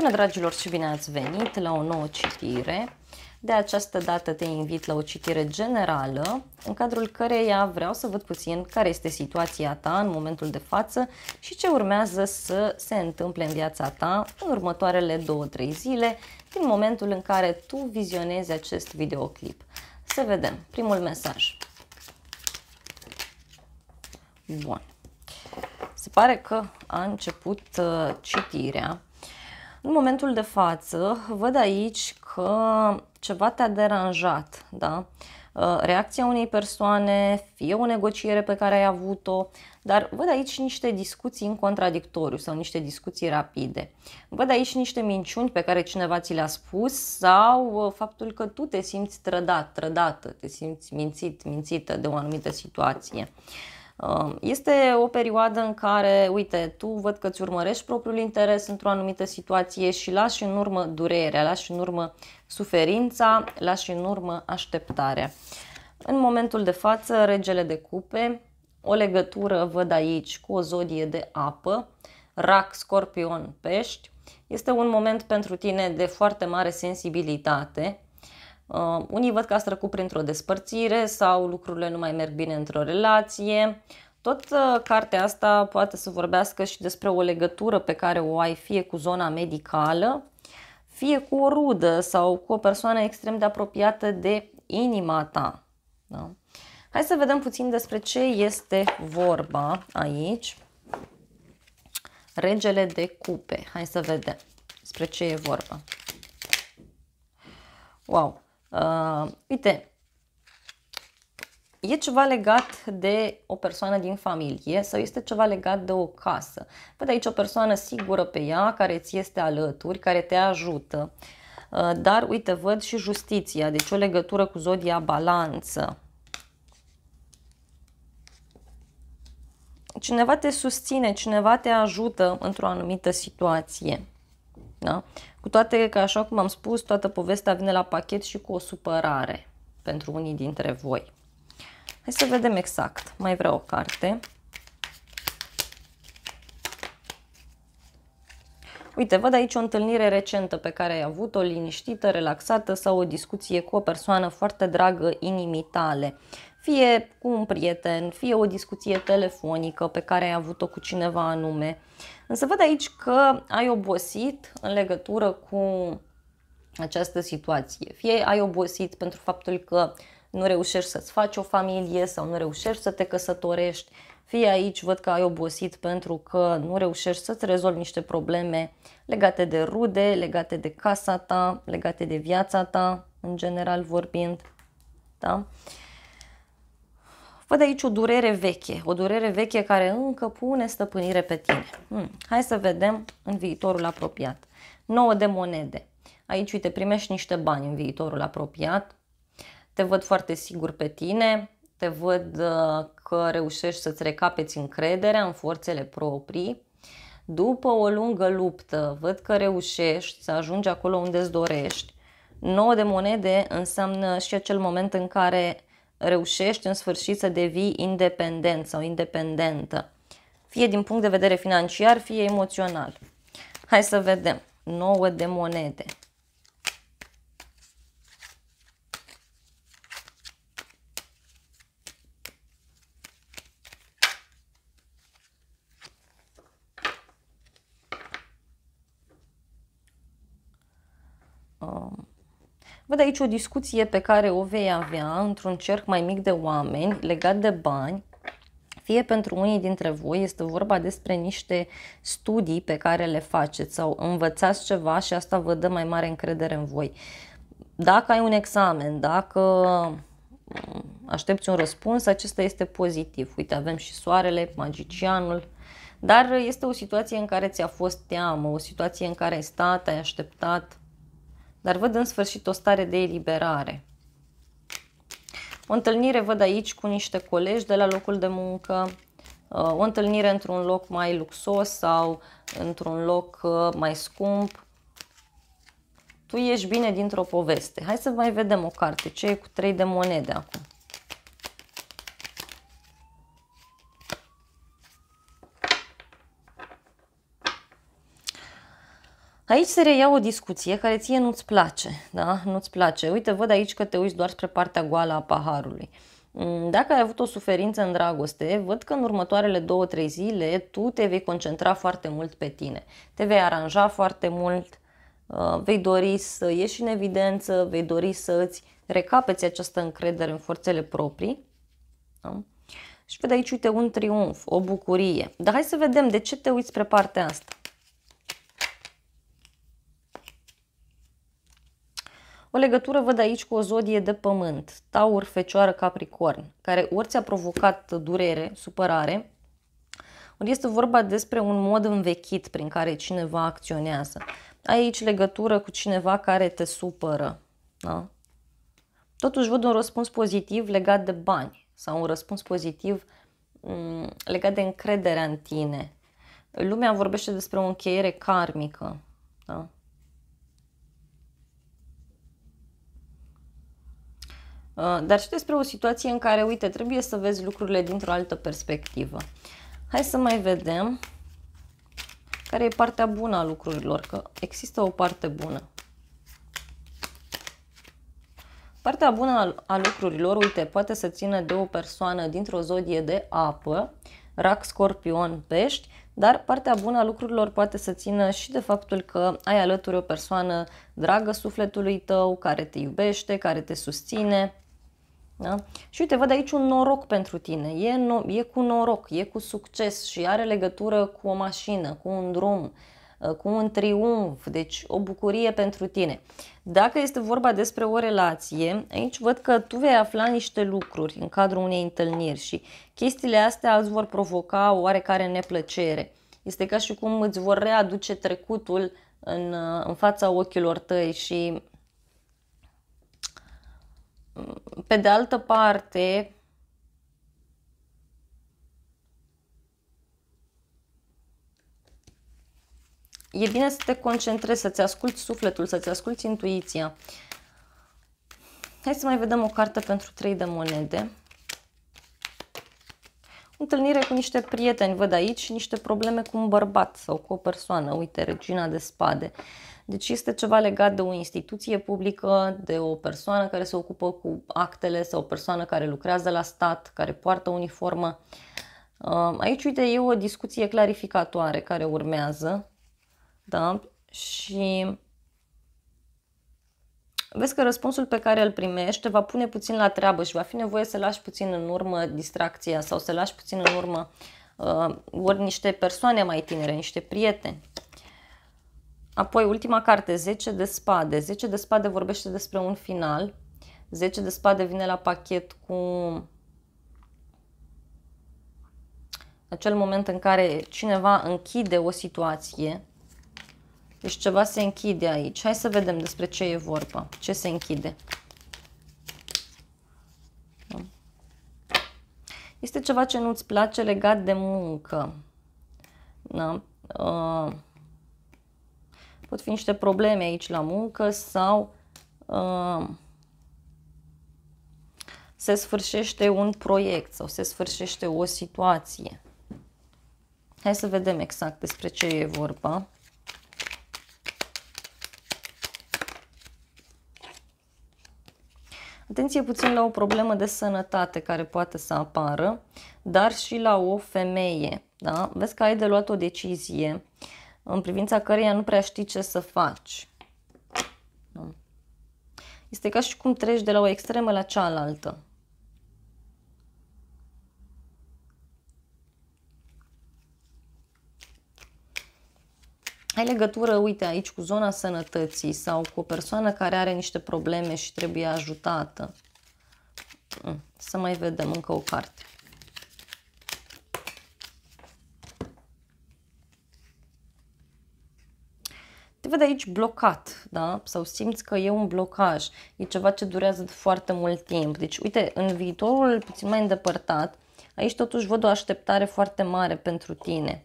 Bună dragilor și bine ați venit la o nouă citire. De această dată te invit la o citire generală, în cadrul căreia vreau să văd puțin care este situația ta în momentul de față și ce urmează să se întâmple în viața ta în următoarele 2-3 zile, din momentul în care tu vizionezi acest videoclip. Să vedem. Primul mesaj. Bun. Se pare că a început uh, citirea. În momentul de față, văd aici că ceva te-a deranjat, da? Uh, reacția unei persoane, fie o negociere pe care ai avut-o, dar văd aici niște discuții în contradictoriu sau niște discuții rapide. Văd aici niște minciuni pe care cineva ți le-a spus sau uh, faptul că tu te simți trădat, trădată, te simți mințit, mințită de o anumită situație. Uh, Um, este o perioadă în care, uite, tu văd că îți urmărești propriul interes într-o anumită situație și lași în urmă durerea, lași în urmă suferința, lași în urmă așteptarea. În momentul de față, regele de cupe, o legătură văd aici cu o zodie de apă, rac, scorpion, pești, este un moment pentru tine de foarte mare sensibilitate, Uh, unii văd că a trecut printr-o despărțire sau lucrurile nu mai merg bine într-o relație. Tot uh, cartea asta poate să vorbească și despre o legătură pe care o ai fie cu zona medicală, fie cu o rudă sau cu o persoană extrem de apropiată de inima ta. Da? Hai să vedem puțin despre ce este vorba aici. Regele de cupe. Hai să vedem despre ce e vorba. Wow! Uh, uite, e ceva legat de o persoană din familie sau este ceva legat de o casă. Văd aici o persoană sigură pe ea, care ți este alături, care te ajută. Uh, dar, uite, văd și justiția, deci o legătură cu zodia balanță. Cineva te susține, cineva te ajută într-o anumită situație. Da? Cu toate că, așa cum am spus, toată povestea vine la pachet și cu o supărare pentru unii dintre voi. Hai să vedem exact. Mai vreau o carte. Uite, văd aici o întâlnire recentă pe care ai avut-o, liniștită, relaxată sau o discuție cu o persoană foarte dragă inimii tale. Fie cu un prieten, fie o discuție telefonică pe care ai avut-o cu cineva anume. Uh, Însă văd aici că ai obosit în legătură cu această situație. Fie ai obosit pentru faptul că nu reușești să-ți faci o familie sau nu reușești să te căsătorești, fie aici văd că ai obosit pentru că nu reușești să-ți rezolvi niște probleme legate de rude, legate de casa ta, legate de viața ta, în general vorbind. Da? Uh, Văd aici o durere veche, o durere veche care încă pune stăpânire pe tine. Hmm. Hai să vedem în viitorul apropiat. 9 de monede. Aici, uite, primești niște bani în viitorul apropiat. Te văd foarte sigur pe tine, te văd uh, că reușești să-ți recapeți încrederea în forțele proprii. După o lungă luptă, văd că reușești să ajungi acolo unde îți dorești. 9 de monede înseamnă și acel moment în care reușești în sfârșit să devii independent sau independentă, fie din punct de vedere financiar, fie emoțional. Hai să vedem. 9 de monede. Văd aici o discuție pe care o vei avea într-un cerc mai mic de oameni legat de bani, fie pentru unii dintre voi este vorba despre niște studii pe care le faceți sau învățați ceva și asta vă dă mai mare încredere în voi. Dacă ai un examen, dacă mm, aștepți un răspuns, acesta este pozitiv. Uite, avem și soarele, magicianul, dar este o situație în care ți-a fost teamă, o situație în care ai stat, ai așteptat, dar văd în sfârșit o stare de eliberare. O întâlnire văd aici cu niște colegi de la locul de muncă, uh, o întâlnire într-un loc mai luxos sau într-un loc uh, mai scump. Tu ești bine dintr-o poveste. Hai să mai vedem o carte. Ce e cu trei de monede acum? Aici se reia o discuție care ție nu-ți place, da? Nu-ți place. Uite, văd aici că te uiți doar spre partea goală a paharului. Mm, dacă ai avut o suferință în dragoste, văd că în următoarele două, trei zile tu te vei concentra foarte mult pe tine. Te vei aranja foarte mult, uh, vei dori să ieși în evidență, vei dori să îți recapeți această încredere în forțele proprii. Da? Și văd aici, uite, un triumf, o bucurie. Dar hai să vedem de ce te uiți spre partea asta. O legătură văd aici cu o zodie de pământ, taur, fecioară, capricorn, care ori ți-a provocat durere, supărare, ori este vorba despre un mod învechit prin care cineva acționează. Ai aici legătură cu cineva care te supără. Da? Totuși văd un răspuns pozitiv legat de bani sau un răspuns pozitiv mm, legat de încrederea în tine. Lumea vorbește despre o încheiere karmică. Da? Uh, dar și despre o situație în care, uite, trebuie să vezi lucrurile dintr-o altă perspectivă. Hai să mai vedem care e partea bună a lucrurilor, că există o parte bună. Partea bună a lucrurilor, uite, poate să țină de o persoană dintr-o zodie de apă, rac, scorpion, pești, dar partea bună a lucrurilor poate să țină și de faptul că ai alături o persoană dragă sufletului tău, care te iubește, care te susține, da? Și uite, văd aici un noroc pentru tine. E, no- e cu noroc, e cu succes și are legătură cu o mașină, cu un drum, uh, cu un triumf, deci o bucurie pentru tine. Dacă este vorba despre o relație, aici văd că tu vei afla niște lucruri în cadrul unei întâlniri și chestiile astea îți vor provoca o oarecare neplăcere. Este ca și cum îți vor readuce trecutul în, uh, în fața ochilor tăi și pe de altă parte, e bine să te concentrezi, să-ți asculti sufletul, să-ți asculti intuiția. Hai să mai vedem o carte pentru trei de monede. Întâlnire cu niște prieteni, văd aici, și niște probleme cu un bărbat sau cu o persoană. Uite, regina de spade. Deci este ceva legat de o instituție publică, de o persoană care se ocupă cu actele sau o persoană care lucrează la stat, care poartă uniformă. Uh, aici, uite, e o discuție clarificatoare care urmează. Da? Și vezi că răspunsul pe care îl primești va pune puțin la treabă și va fi nevoie să lași puțin în urmă distracția sau să lași puțin în urmă uh, ori niște persoane mai tinere, niște prieteni. Apoi, ultima carte, 10 de spade. 10 de spade vorbește despre un final. 10 de spade vine la pachet cu acel moment în care cineva închide o situație. Deci ceva se închide aici. Hai să vedem despre ce e vorba, ce se închide. Este ceva ce nu-ți place legat de muncă. Da? Uh, Pot fi niște probleme aici la muncă sau uh, se sfârșește un proiect sau se sfârșește o situație. Hai să vedem exact despre ce e vorba. Atenție puțin la o problemă de sănătate care poate să apară, dar și la o femeie. Da? Vezi că ai de luat o decizie în privința căreia nu prea știi ce să faci. Nu. Este ca și cum treci de la o extremă la cealaltă. ai legătură, uite, aici cu zona sănătății sau cu o persoană care are niște probleme și trebuie ajutată. Mm, să mai vedem încă o carte. te vede aici blocat, da? Sau simți că e un blocaj, e ceva ce durează foarte mult timp. Deci, uite, în viitorul puțin mai îndepărtat, aici totuși văd o așteptare foarte mare pentru tine.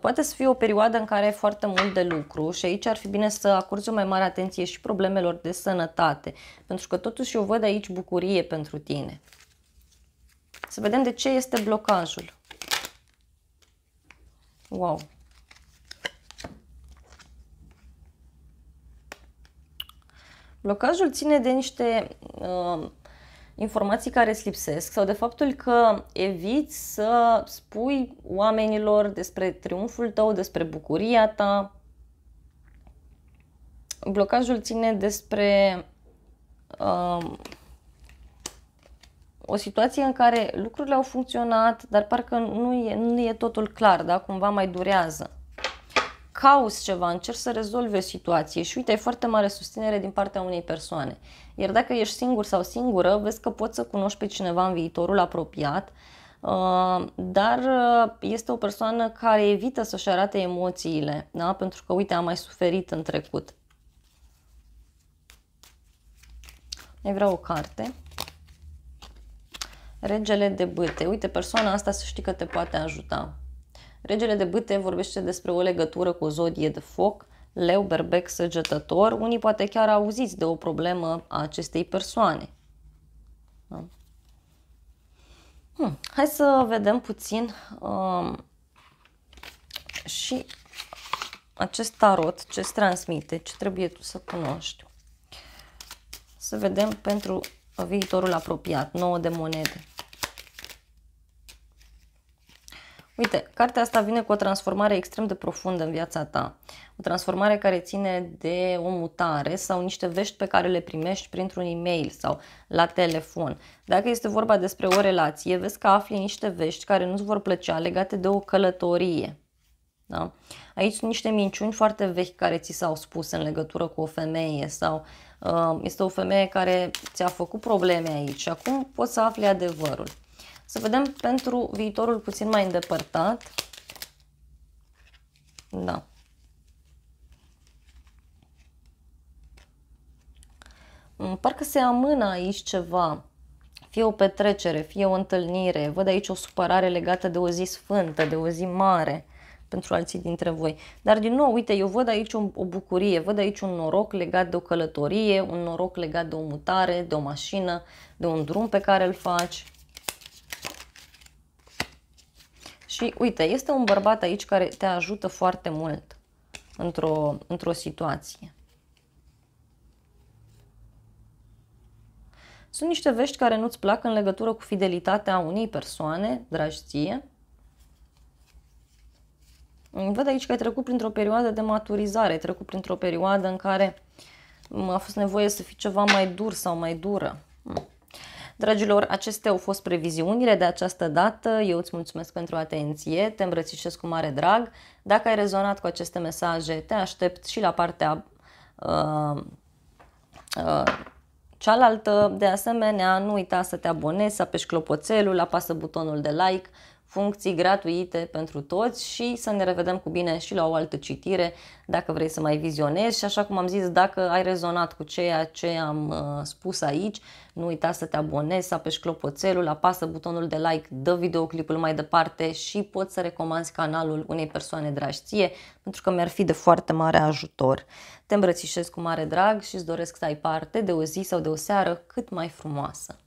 Poate să fie o perioadă în care ai foarte mult de lucru și aici ar fi bine să acorzi o mai mare atenție și problemelor de sănătate, pentru că totuși eu văd aici bucurie pentru tine. Să vedem de ce este blocajul. Wow, Blocajul ține de niște uh, informații care îți lipsesc sau de faptul că eviți să spui oamenilor despre triumful tău, despre bucuria ta. Blocajul ține despre uh, o situație în care lucrurile au funcționat, dar parcă nu e, nu e totul clar, da? cumva mai durează cauți ceva, încerci să rezolvi o situație și uite, ai foarte mare susținere din partea unei persoane. Iar dacă ești singur sau singură, vezi că poți să cunoști pe cineva în viitorul apropiat, uh, dar uh, este o persoană care evită să-și arate emoțiile, da? pentru că, uite, am mai suferit în trecut. Mai vreau o carte. Regele de bâte. Uite, persoana asta să știi că te poate ajuta. Regele de bâte vorbește despre o legătură cu o zodie de foc, leu, berbec, săgetător. Unii poate chiar auziți de o problemă a acestei persoane. Da? Hmm. Hai să vedem puțin um, și acest tarot, ce îți transmite, ce trebuie tu să cunoști. Să vedem pentru viitorul apropiat, nouă de monede. Uite, cartea asta vine cu o transformare extrem de profundă în viața ta. O transformare care ține de o mutare sau niște vești pe care le primești printr-un e-mail sau la telefon. Dacă este vorba despre o relație, vezi că afli niște vești care nu-ți vor plăcea legate de o călătorie. Da? Aici sunt niște minciuni foarte vechi care ți s-au spus în legătură cu o femeie sau uh, este o femeie care ți-a făcut probleme aici și acum poți să afli adevărul. Să vedem pentru viitorul puțin mai îndepărtat. Da. Mm, parcă se amână aici ceva, fie o petrecere, fie o întâlnire. Văd aici o supărare legată de o zi sfântă, de o zi mare pentru alții dintre voi. Dar din nou, uite, eu văd aici o, o bucurie, văd aici un noroc legat de o călătorie, un noroc legat de o mutare, de o mașină, de un drum pe care îl faci. Și uite, este un bărbat aici care te ajută foarte mult într-o într situație. Sunt niște vești care nu-ți plac în legătură cu fidelitatea unei persoane, dragi ție. Văd aici că ai trecut printr-o perioadă de maturizare, ai trecut printr-o perioadă în care a fost nevoie să fii ceva mai dur sau mai dură. Hmm. Dragilor, acestea au fost previziunile de această dată. Eu îți mulțumesc pentru atenție, te îmbrățișez cu mare drag. Dacă ai rezonat cu aceste mesaje, te aștept și la partea uh, uh, cealaltă. De asemenea, nu uita să te abonezi, să apeși clopoțelul, apasă butonul de like, funcții gratuite pentru toți și să ne revedem cu bine și la o altă citire dacă vrei să mai vizionezi și așa cum am zis, dacă ai rezonat cu ceea ce am uh, spus aici, nu uita să te abonezi, să apeși clopoțelul, apasă butonul de like, dă videoclipul mai departe și poți să recomanzi canalul unei persoane dragi ție, pentru că mi-ar fi de foarte mare ajutor. Te îmbrățișez cu mare drag și îți doresc să ai parte de o zi sau de o seară cât mai frumoasă.